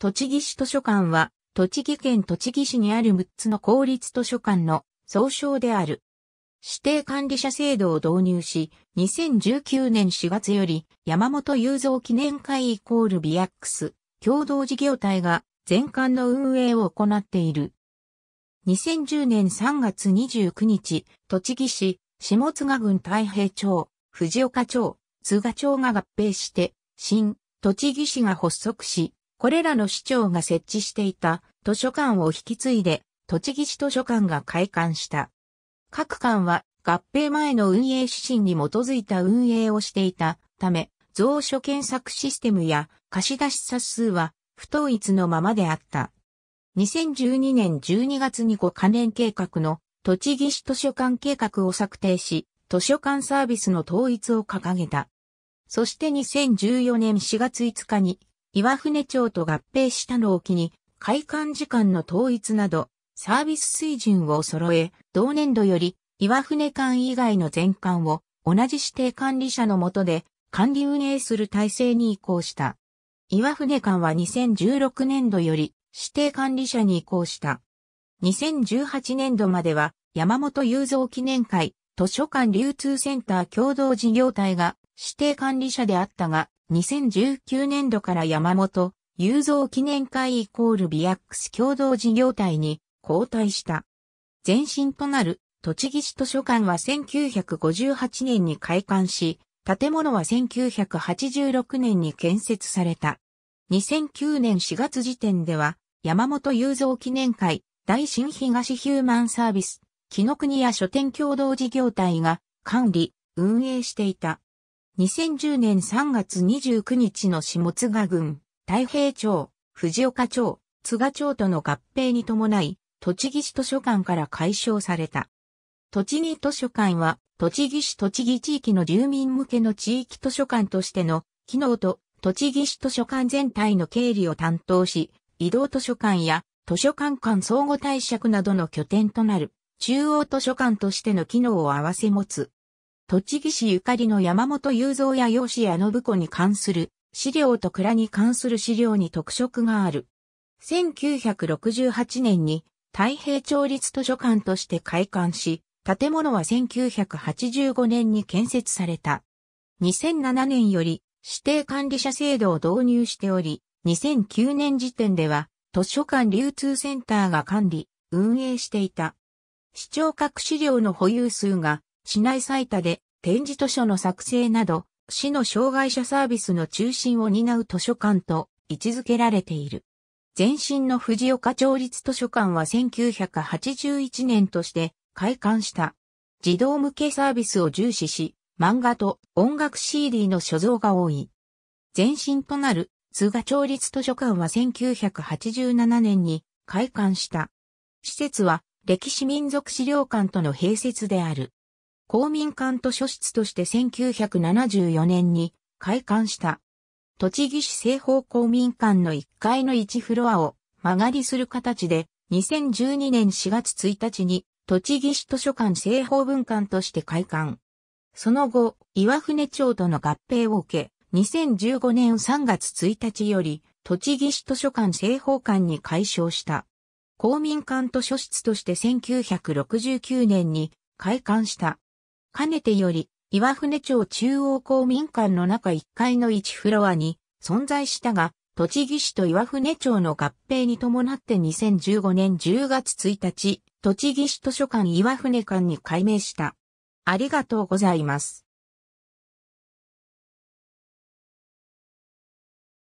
栃木市図書館は、栃木県栃木市にある6つの公立図書館の総称である。指定管理者制度を導入し、2019年4月より山本雄三記念会イコールビアックス共同事業体が全館の運営を行っている。2010年3月29日、栃木市、下津賀郡太平町、藤岡町、津賀町が合併して、新、栃木市が発足し、これらの市長が設置していた図書館を引き継いで、栃木市図書館が開館した。各館は合併前の運営指針に基づいた運営をしていたため、蔵書検索システムや貸し出し冊数は不統一のままであった。2012年12月に5関連計画の栃木市図書館計画を策定し、図書館サービスの統一を掲げた。そして2014年4月5日に岩船町と合併したのを機に、開館時間の統一など、サービス水準を揃え、同年度より、岩船間以外の全館を、同じ指定管理者の下で、管理運営する体制に移行した。岩船間は2016年度より、指定管理者に移行した。2018年度までは、山本雄三記念会、図書館流通センター共同事業体が指定管理者であったが、2019年度から山本、雄三記念会イコールビアックス共同事業体に交代した。前身となる栃木市図書館は1958年に開館し、建物は1986年に建設された。2009年4月時点では、山本雄三記念会、大新東ヒューマンサービス、木の国や書店共同事業体が管理、運営していた。2010年3月29日の下津賀郡、太平町、藤岡町、津賀町との合併に伴い、栃木市図書館から解消された。栃木図書館は、栃木市栃木地域の住民向けの地域図書館としての機能と、栃木市図書館全体の経理を担当し、移動図書館や図書館間相互貸借などの拠点となる、中央図書館としての機能を合わせ持つ。栃木市ゆかりの山本雄三や吉野信子に関する資料と蔵に関する資料に特色がある。1968年に太平町立図書館として開館し、建物は1985年に建設された。2007年より指定管理者制度を導入しており、2009年時点では図書館流通センターが管理、運営していた。視聴覚資料の保有数が市内最多で展示図書の作成など、市の障害者サービスの中心を担う図書館と位置づけられている。前身の藤岡町立図書館は1981年として開館した。児童向けサービスを重視し、漫画と音楽 CD の所蔵が多い。前身となる通賀町立図書館は1987年に開館した。施設は歴史民族資料館との併設である。公民館図書室として1974年に開館した。栃木市西方公民館の1階の1フロアを曲がりする形で2012年4月1日に栃木市図書館西方文館として開館。その後、岩船町との合併を受け、2015年3月1日より栃木市図書館西方館に改称した。公民館図書室として1969年に開館した。かねてより、岩船町中央公民館の中1階の1フロアに存在したが、栃木市と岩船町の合併に伴って2015年10月1日、栃木市図書館岩船館に改名した。ありがとうございます。